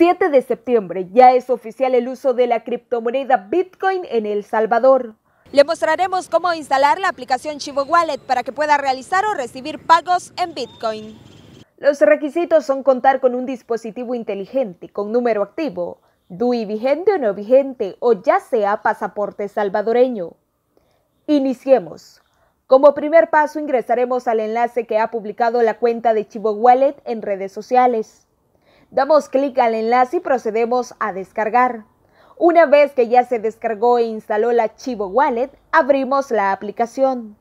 7 de septiembre ya es oficial el uso de la criptomoneda Bitcoin en El Salvador. Le mostraremos cómo instalar la aplicación Chivo Wallet para que pueda realizar o recibir pagos en Bitcoin. Los requisitos son contar con un dispositivo inteligente con número activo, DUI vigente o no vigente, o ya sea pasaporte salvadoreño. Iniciemos. Como primer paso ingresaremos al enlace que ha publicado la cuenta de Chivo Wallet en redes sociales. Damos clic al enlace y procedemos a descargar. Una vez que ya se descargó e instaló el archivo Wallet, abrimos la aplicación.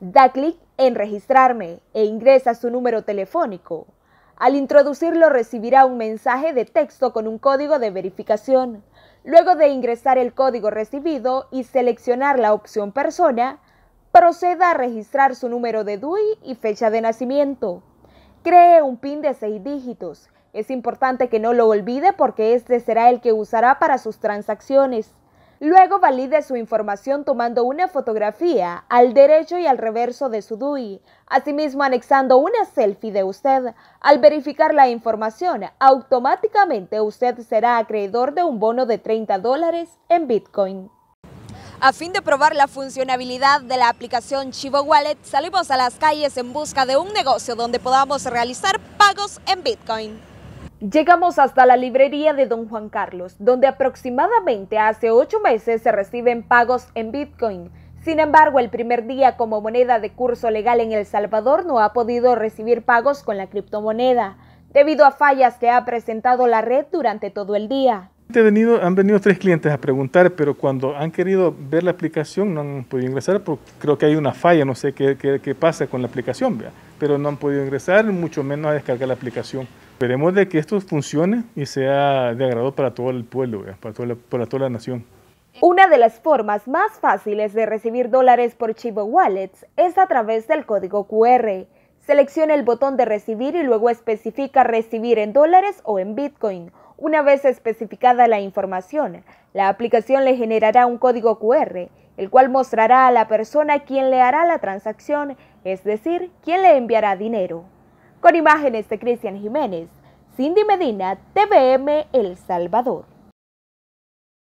Da clic en Registrarme e ingresa su número telefónico. Al introducirlo recibirá un mensaje de texto con un código de verificación. Luego de ingresar el código recibido y seleccionar la opción persona, proceda a registrar su número de DUI y fecha de nacimiento. Cree un PIN de seis dígitos. Es importante que no lo olvide porque este será el que usará para sus transacciones. Luego valide su información tomando una fotografía al derecho y al reverso de su DUI, asimismo anexando una selfie de usted. Al verificar la información, automáticamente usted será acreedor de un bono de 30 dólares en Bitcoin. A fin de probar la funcionabilidad de la aplicación Chivo Wallet, salimos a las calles en busca de un negocio donde podamos realizar pagos en Bitcoin. Llegamos hasta la librería de Don Juan Carlos, donde aproximadamente hace ocho meses se reciben pagos en Bitcoin. Sin embargo, el primer día como moneda de curso legal en El Salvador no ha podido recibir pagos con la criptomoneda, debido a fallas que ha presentado la red durante todo el día. Han venido, han venido tres clientes a preguntar, pero cuando han querido ver la aplicación no han podido ingresar porque creo que hay una falla, no sé qué, pasa con la aplicación, pero no han podido ingresar, mucho menos a descargar la aplicación. Esperemos de que esto funcione y sea de agrado para todo el pueblo, para toda para toda la nación. Una de las formas más fáciles de recibir dólares por Chivo Wallets es a través del código QR. Selecciona el botón de recibir y luego especifica recibir en dólares o en Bitcoin una vez especificada la información, la aplicación le generará un código QR, el cual mostrará a la persona quien le hará la transacción, es decir, quien le enviará dinero. Con imágenes de Cristian Jiménez, Cindy Medina, TVM El Salvador.